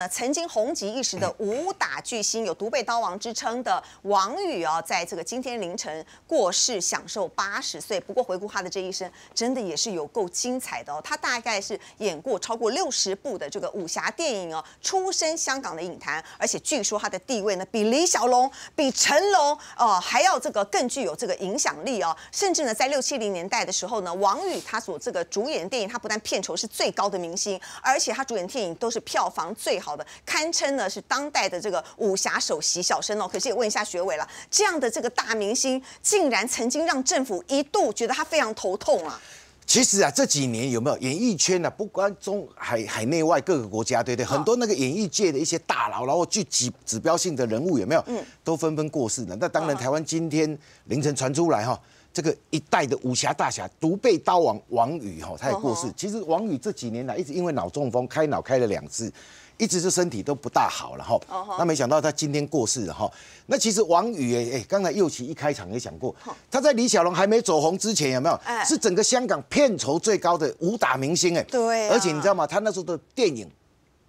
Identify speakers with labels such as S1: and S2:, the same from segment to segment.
S1: 呃，曾经红极一时的武打巨星，有“独背刀王”之称的王羽啊，在这个今天凌晨过世，享受八十岁。不过回顾他的这一生，真的也是有够精彩的哦。他大概是演过超过六十部的这个武侠电影哦。出身香港的影坛，而且据说他的地位呢，比李小龙、比成龙哦还要这个更具有这个影响力哦。甚至呢，在六七零年代的时候呢，王羽他所这个主演的电影，他不但片酬是最高的明星，而且他主演电影都是票房最好。好的，堪称呢是当代的这个武侠首席小生哦。可是也问一下学伟了，这样的这个大明星，竟然曾经让政府一度觉得他非常头痛啊。其实啊，这几年有没有演艺圈呢？不管中海海内外各个国家，对对？很多那个演艺界的一些大佬，然后具指指标性的人物有没有？嗯，都纷纷过世了。那当然，台湾今天凌晨传出来哈，这个一代的武侠大侠独背刀王王宇哈，他也过世。其实王宇这几年来一直因为脑中风开脑开了两次。一直是身体都不大好了哈，那没想到他今天过世了哈。那其实王宇哎哎，刚才右奇一开场也讲过，他在李小龙还没走红之前有没有？是整个香港片酬最高的武打明星哎。对。而且你知道吗？他那时候的电影，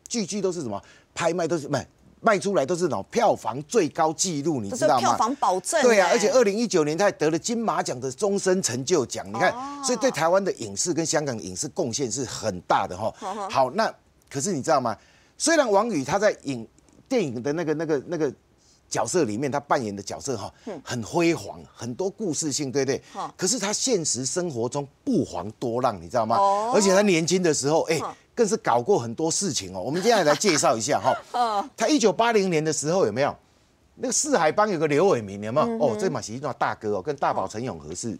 S1: 句句都是什么？拍卖都是卖，卖出来都是种票房最高纪录，你知道吗？票房保证。对啊，而且二零一九年他还得了金马奖的终身成就奖。你看，所以对台湾的影视跟香港影视贡献是很大的哈。好，那可是你知道吗？虽然王宇他在影电影的那个那个那个角色里面，他扮演的角色哈，很辉煌，很多故事性，对不对？可是他现实生活中不遑多让，你知道吗？而且他年轻的时候，哎，更是搞过很多事情哦。我们接下来来介绍一下哈。他一九八零年的时候有没有那个四海帮有个刘伟明，有没有？哦，这马实际大哥哦，跟大宝陈永和是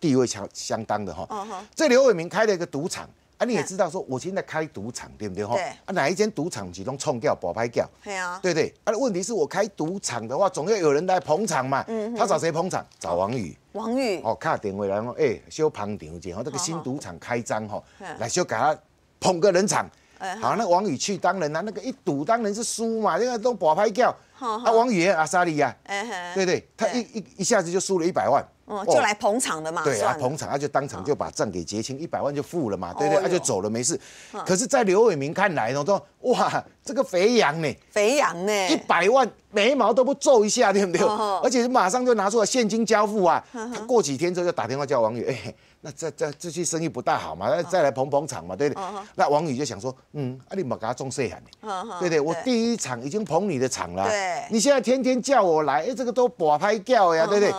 S1: 地位相相当的哈。这刘伟明开了一个赌场。啊，你也知道说，我现在开赌场，对不对吼？啊，哪一间赌场集中冲掉、保拍掉？对啊，对对。啊，问题是我开赌场的话，总要有人来捧场嘛。嗯他找谁捧场？找王宇。王宇。哦，卡点回来讲，哎，修旁场一下，那个新赌场开张吼，来修给他捧个人场。好，那王宇去当人啊，那个一赌当然是输嘛，那个都保拍掉。啊，王宇阿莎莉亚，对对，他一一一下子就输了一百万，哦，就来捧场的嘛，对啊，捧场，他就当场就把账给结清，一百万就付了嘛，对对，他就走了，没事。可是，在刘伟明看来呢，都说哇，这个肥羊呢，肥羊呢，一百万眉毛都不皱一下，对不对？而且马上就拿出来现金交付啊。他过几天之后就打电话叫王宇，那这这这些生意不大好嘛，那再来捧捧场嘛，对对。那王宇就想说，嗯，啊，你莫给他种色眼呢，对对，我第一场已经捧你的场了。你现在天天叫我来，哎，这个都摆拍掉呀，对不对？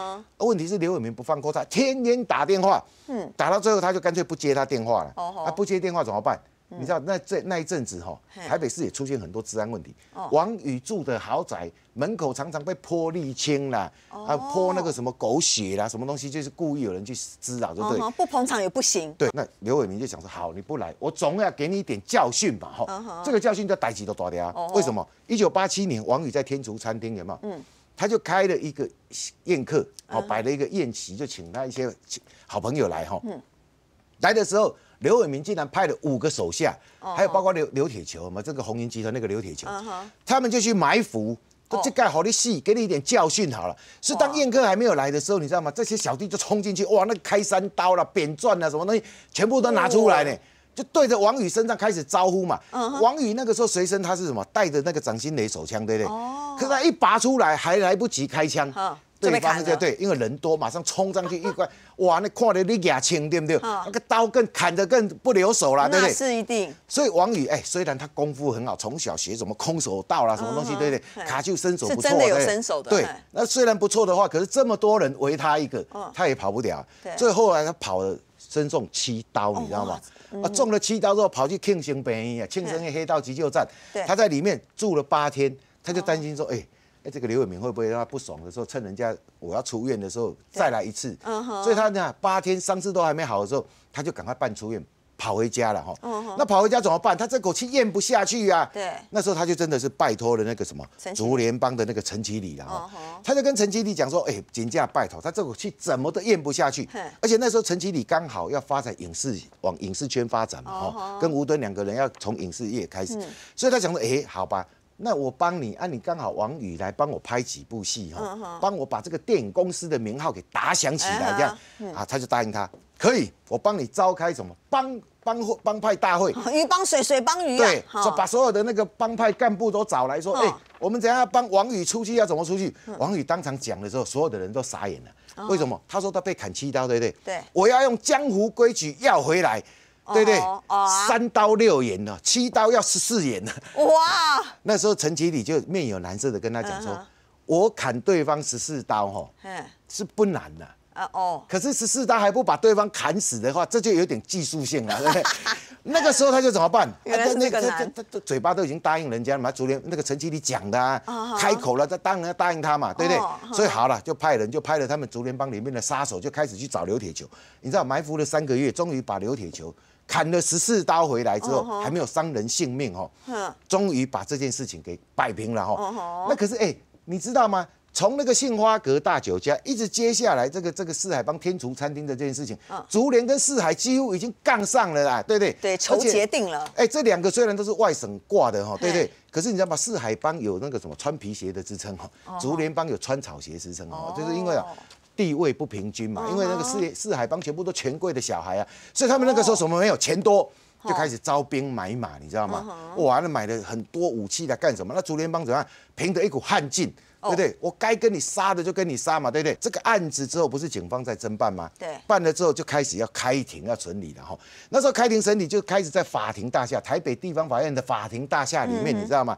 S1: 问题是刘伟明不放过他，天天打电话，嗯，打到最后他就干脆不接他电话了。他不接电话怎么办？你知道那这那一阵子哈，台北市也出现很多治安问题。王宇住的豪宅门口常常被泼沥青啦，啊，泼那个什么狗血啦，什么东西，就是故意有人去滋扰，对不对？不捧场也不行。对，那刘伟明就想说，好，你不来，我总要给你一点教训吧，哈。这个教训叫逮几多大条？为什么？一九八七年，王宇在天竺餐厅，有冇？有？他就开了一个宴客，好，摆了一个宴席，就请他一些好朋友来，哈。来的时候。刘伟民竟然派了五个手下，还有包括刘刘铁球嘛，这个红云集团那个刘铁球，他们就去埋伏，这盖好的戏，给你一点教训好了。是当燕客还没有来的时候，你知道吗？这些小弟就冲进去，哇，那开山刀了、扁钻啦什么东西全部都拿出来呢，就对着王宇身上开始招呼嘛。王宇那个时候随身他是什么，带着那个掌心雷手枪，对不对？可是他一拔出来，还来不及开枪，对方就对，因为人多，马上冲上去一关。哇，那看得你牙青，对不对？那个刀更砍得更不留手了，对不对？是一定。所以王宇，哎，虽然他功夫很好，从小学什么空手道啦，什么东西，对不对？他就身手不错。真的有身手的。对，那虽然不错的话，可是这么多人围他一个，他也跑不了。最后来他跑了，身中七刀，你知道吗？啊，中了七刀之后，跑去庆兴北医啊，庆兴黑道急救站，他在里面住了八天，他就担心说，哎。哎，这个刘伟明会不会让他不爽的时候，趁人家我要出院的时候再来一次？嗯哼。所以他呢，八天伤势都还没好的时候，他就赶快办出院，跑回家了哈。嗯哼。那跑回家怎么办？他这口气咽不下去啊。对。那时候他就真的是拜托了那个什么竹联帮的那个陈启礼了哈。他就跟陈启礼讲说：“哎，请假拜托，他这口气怎么都咽不下去。”而且那时候陈启礼刚好要发展影视，往影视圈发展嘛哈。跟吴敦两个人要从影视业开始，所以他想说：“哎，好吧。”那我帮你，啊，你刚好王宇来帮我拍几部戏，哈，帮我把这个电影公司的名号给打响起来，这样，啊，他就答应他，可以，我帮你召开什么帮帮帮派大会，鱼帮水，水帮鱼，对，说把所有的那个帮派干部都找来说，哎，我们怎样帮王宇出去，要怎么出去？王宇当场讲的时候，所有的人都傻眼了，为什么？他说他被砍七刀，对不对？对，我要用江湖规矩要回来。对对，三刀六眼呢，七刀要十四眼呢。哇！那时候陈其礼就面有难色的跟他讲说：“我砍对方十四刀，哈，是不难的啊。哦，可是十四刀还不把对方砍死的话，这就有点技术性了，对不对？那个时候他就怎么办？他那他他他嘴巴都已经答应人家嘛，竹天那个陈其礼讲的，开口了，他当然要答应他嘛，对不对？所以好了，就派人就派了他们竹联帮里面的杀手，就开始去找刘铁球。你知道埋伏了三个月，终于把刘铁球。砍了十四刀回来之后，还没有伤人性命哦，终于把这件事情给摆平了哦。那可是哎，你知道吗？从那个杏花阁大酒家一直接下来，这个这个四海帮天厨餐厅的这件事情，竹联跟四海几乎已经杠上了啦，对不对？对，而且定了。哎，这两个虽然都是外省挂的哈，对对。可是你知道吗？四海帮有那个什么穿皮鞋的支撑哈，竹联帮有穿草鞋支撑哦，就是因为啊。地位不平均嘛，因为那个四四海帮全部都权贵的小孩啊，所以他们那个时候什么没有钱多，就开始招兵买马，你知道吗？哇，那买了很多武器来干什么？那竹联帮怎么样？凭着一股悍劲，对不对？我该跟你杀的就跟你杀嘛，对不对？这个案子之后不是警方在侦办吗？对，办了之后就开始要开庭要审理了哈。那时候开庭审理就开始在法庭大厦，台北地方法院的法庭大厦里面，你知道吗？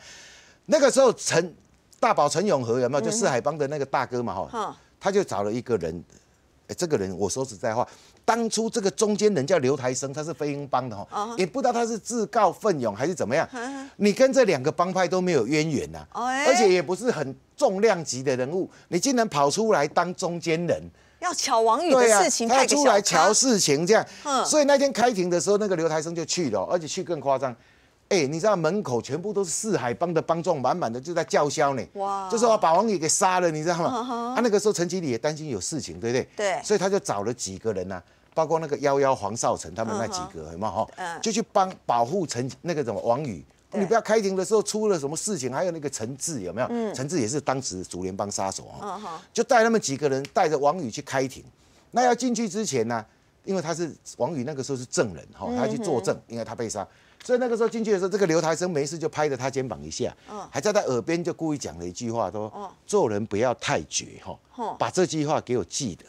S1: 那个时候陈大宝、陈永和有没有？就四海帮的那个大哥嘛，哈。他就找了一个人，这个人我说实在话，当初这个中间人叫刘台生，他是飞鹰帮的哈，也不知道他是自告奋勇还是怎么样。你跟这两个帮派都没有渊源呐，而且也不是很重量级的人物，你竟然跑出来当中间人，要调王宇的事情，他出来调事情这样。所以那天开庭的时候，那个刘台生就去了，而且去更夸张。哎，你知道门口全部都是四海帮的帮众，满满的就在叫嚣呢。哇！就是说把王宇给杀了，你知道吗？他 那个时候陈启礼也担心有事情，对不对？对。所以他就找了几个人呢，包括那个幺幺黄少成他们那几个，有没有？就去帮保护陈那个什么王宇，你不要开庭的时候出了什么事情？还有那个陈志有没有？嗯。陈志也是当时主联帮杀手啊。就带他们几个人带着王宇去开庭。那要进去之前呢，因为他是王宇，那个时候是证人哈，他去作证，因为他被杀。所以那个时候进去的时候，这个刘台生没事就拍着他肩膀一下，嗯，还在他耳边就故意讲了一句话，说：“做人不要太绝哈。”把这句话给我记得。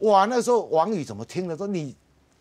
S1: 哇，那时候王宇怎么听了说你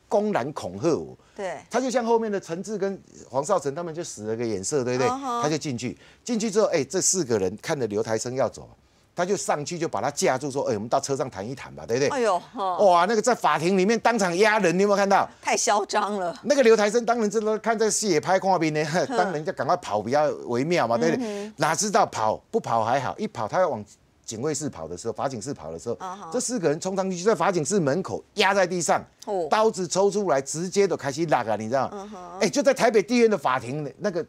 S1: 公然恐吓我？对，他就像后面的陈志跟黄少成他们就使了个眼色，对不对？他就进去，进去之后，哎，这四个人看着刘台生要走。他就上去就把他架住，说：“哎，我们到车上谈一谈吧，对不对？”哎呦，哇，那个在法庭里面当场压人，你有没有看到？太嚣张了！那个刘台生当然知道，看在戏也拍过片呢，当人家赶快跑比较微妙嘛，对不对？哪知道跑不跑还好，一跑他要往警卫室跑的时候，法警室跑的时候，这四个人冲上去就在法警室门口压在地上，刀子抽出来直接都开始拉，你知道吗？哎，就在台北地院的法庭那个。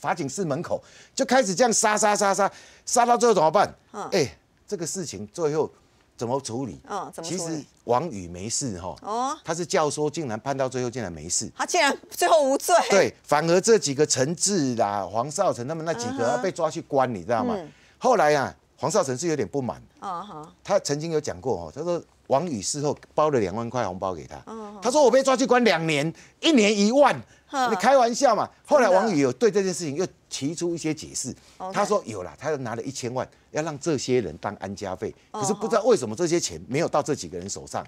S1: 法警室门口就开始这样杀杀杀杀，杀到最后怎么办？哎，这个事情最后怎么处理？嗯，怎么？其实王宇没事哈。哦，他是教唆，竟然判到最后竟然没事。他竟然最后无罪。对，反而这几个陈志啦、黄少成他们那几个被抓去关，你知道吗？后来啊，黄少成是有点不满。啊哈。他曾经有讲过哦，他说。王宇事后包了两万块红包给他，他说我被抓去关两年，一年一万，你开玩笑嘛？后来王宇有对这件事情又提出一些解释，他说有了，他又拿了一千万要让这些人当安家费，可是不知道为什么这些钱没有到这几个人手上。